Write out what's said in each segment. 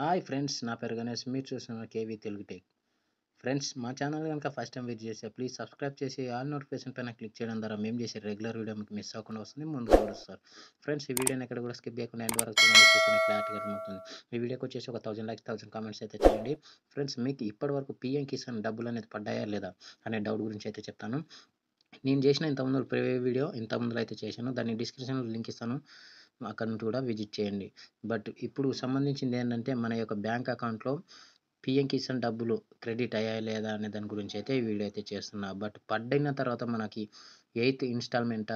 hi friends నా పేరు గణేష్ మీరు చూస్తున్న కేవీ తెలుగు టెక్ ఫ్రెండ్స్ మా ఛానల్ కనుక ఫస్ట్ టైం విజిట్ చేస్తే ప్లీజ్ సబ్స్క్రైబ్ చేసి ఆల్ నోటిఫికేషన్ పైన క్లిక్ చేయడం ద్వారా మేము చేసే రెగ్యులర్ వీడియో మీకు మిస్ అవ్వకుండా వస్తుంది ముందు చూడొస్తారు ఫ్రెండ్స్ ఈ వీడియోని ఎక్కడ కూడా స్కిప్ చేయకుండా ఎండ్ వరకు చూసిన క్లారిటీ అర్థమవుతుంది ఈ వీడియోకి వచ్చేసి ఒక థౌసండ్ లైక్స్ థౌసండ్ కామెంట్స్ అయితే చేయండి ఫ్రెండ్స్ మీకు ఇప్పటి వరకు పిఎం కిసాన్ డబ్బులు అనేది పడ్డాయా లేదా అనే డౌట్ గురించి అయితే చెప్తాను నేను చేసిన ఇంతకుముందు ప్రివే వీడియో ఇంతకుముందు అయితే చేశాను దాన్ని డిస్క్రిప్షన్లో లింక్ ఇస్తాను అకౌంట్ కూడా విజిట్ చేయండి బట్ ఇప్పుడు సంబంధించింది ఏంటంటే మన యొక్క బ్యాంక్ అకౌంట్లో పిఎం కిసాన్ డబ్బులు క్రెడిట్ అయ్యాయి లేదా అనే దాని గురించి అయితే ఈ వీడియో అయితే చేస్తున్నా బట్ పడ్డైన తర్వాత మనకి ఎయిత్ ఇన్స్టాల్మెంట్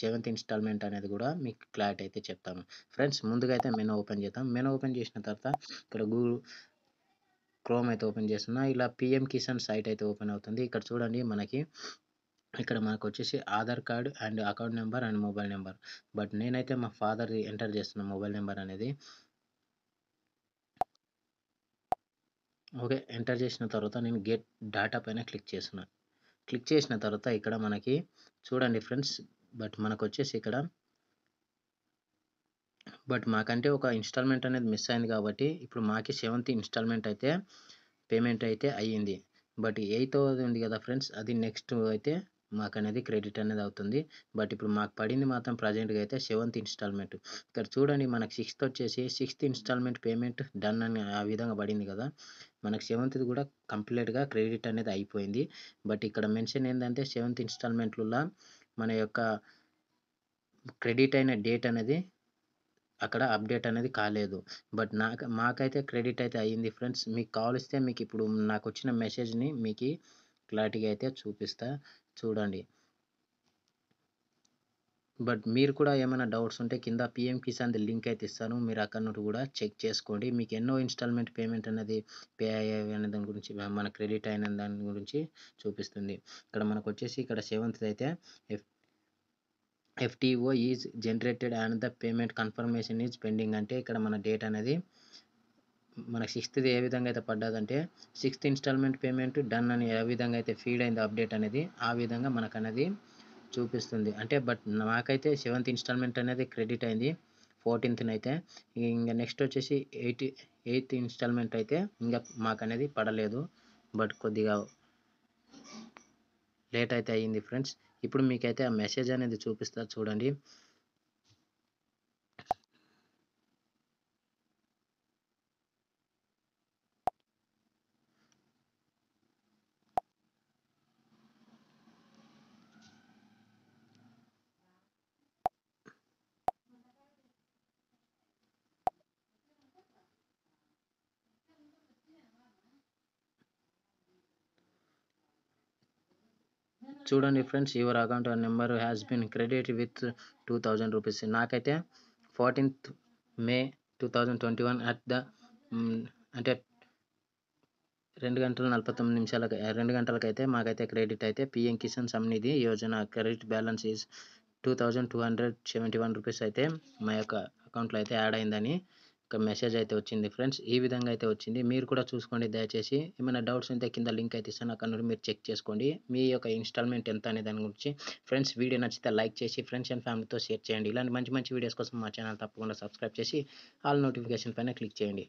సెవెంత్ ఇన్స్టాల్మెంట్ అనేది కూడా మీకు క్లారిటీ అయితే చెప్తాను ఫ్రెండ్స్ ముందుగా అయితే మెనూ ఓపెన్ చేస్తాం మెనూ ఓపెన్ చేసిన తర్వాత ఇక్కడ గూగుల్ క్రోమ్ అయితే ఓపెన్ చేస్తున్నా ఇలా పిఎం కిసాన్ సైట్ అయితే ఓపెన్ అవుతుంది ఇక్కడ చూడండి మనకి ఇక్కడ మనకు వచ్చేసి Aadhaar card and account number and mobile number but నేనైతే మా ఫాదర్ది ఎంటర్ చేస్తున్నా మొబైల్ నెంబర్ అనేది ఓకే ఎంటర్ చేసిన తర్వాత నేను గెట్ డేటా పైన క్లిక్ చేస్తున్నాను క్లిక్ చేసిన తర్వాత ఇక్కడ మనకి చూడండి ఫ్రెండ్స్ బట్ మనకు వచ్చేసి ఇక్కడ బట్ మాకంటే ఒక ఇన్స్టాల్మెంట్ అనేది మిస్ అయింది కాబట్టి ఇప్పుడు మాకి సెవెంత్ ఇన్స్టాల్మెంట్ అయితే పేమెంట్ అయితే అయ్యింది బట్ ఎయిత్ ఉంది కదా ఫ్రెండ్స్ అది నెక్స్ట్ అయితే మాకు అనేది క్రెడిట్ అనేది అవుతుంది బట్ ఇప్పుడు మాకు పడింది మాత్రం ప్రజెంట్గా అయితే సెవెంత్ ఇన్స్టాల్మెంట్ ఇక్కడ చూడండి మనకు సిక్స్త్ వచ్చేసి సిక్స్త్ ఇన్స్టాల్మెంట్ పేమెంట్ డన్ అని ఆ విధంగా పడింది కదా మనకు సెవెంత్ది కూడా కంప్లీట్గా క్రెడిట్ అనేది అయిపోయింది బట్ ఇక్కడ మెన్షన్ ఏంటంటే సెవెంత్ ఇన్స్టాల్మెంట్లలో మన యొక్క క్రెడిట్ అయిన డేట్ అనేది అక్కడ అప్డేట్ అనేది కాలేదు బట్ నాకు మాకైతే క్రెడిట్ అయితే అయ్యింది ఫ్రెండ్స్ మీకు కావలిస్తే మీకు ఇప్పుడు నాకు వచ్చిన మెసేజ్ని మీకు క్లారిటీగా అయితే చూపిస్తా చూడండి బట్ మీరు కూడా ఏమైనా డౌట్స్ ఉంటే కింద పిఎం కిసాన్ లింక్ అయితే ఇస్తాను మీరు అక్కడ నుండి కూడా చెక్ చేసుకోండి మీకు ఎన్నో ఇన్స్టాల్మెంట్ పేమెంట్ అనేది పే అయ్యే అనే దాని గురించి మన క్రెడిట్ అయిన దాని గురించి చూపిస్తుంది ఇక్కడ మనకు వచ్చేసి ఇక్కడ సెవెంత్ అయితే F FTO is generated and the payment confirmation is pending అంటే ఇక్కడ మన డేట్ అనేది మన సిక్స్త్ది ఏ విధంగా అయితే పడ్డాదంటే సిక్స్త్ ఇన్స్టాల్మెంట్ పేమెంట్ డన్ అని ఏ విధంగా అయితే ఫీడ్ అయింది అప్డేట్ అనేది ఆ విధంగా మనకు అనేది చూపిస్తుంది అంటే బట్ నాకైతే సెవెంత్ ఇన్స్టాల్మెంట్ అనేది క్రెడిట్ అయింది ఫోర్టీన్త్న అయితే ఇంకా నెక్స్ట్ వచ్చేసి ఎయిట్ ఎయిత్ ఇన్స్టాల్మెంట్ అయితే ఇంకా మాకు అనేది పడలేదు బట్ కొద్దిగా లేట్ అయితే అయ్యింది ఫ్రెండ్స్ ఇప్పుడు మీకైతే ఆ మెసేజ్ అనేది చూపిస్తారు చూడండి చూడండి friends your account number has been credit with two thousand rupees నాకైతే fourteenth May two thousand twenty one at the అంటే రెండు గంటల నలభై తొమ్మిది నిమిషాలకు రెండు గంటలకైతే మాకైతే క్రెడిట్ అయితే PM Kisan Samman Nidhi Yojana credit balance is two thousand two hundred seventy one rupees అయితే మా యొక్క అకౌంట్లో అయితే యాడ్ అయిందని ఒక మెసేజ్ అయితే వచ్చింది ఫ్రెండ్స్ ఈ విధంగా అయితే వచ్చింది మీరు కూడా చూసుకోండి దయచేసి ఏమైనా డౌట్స్ ఉంటే కింద లింక్ అయితే ఇస్తాను అక్కడ మీరు చెక్ చేసుకోండి మీ యొక్క ఇన్స్టాల్మెంట్ ఎంత అనే దాని గురించి ఫ్రెండ్స్ వీడియో నచ్చితే లైక్ చేసి ఫ్రెండ్స్ అండ్ ఫ్యామిలీతో షేర్ చేయండి ఇలాంటి మంచి మంచి వీడియోస్ కోసం మా ఛానల్ తప్పకుండా సబ్స్క్రైబ్ చేసి ఆల్ నోటిఫికేషన్ పైన క్లిక్ చేయండి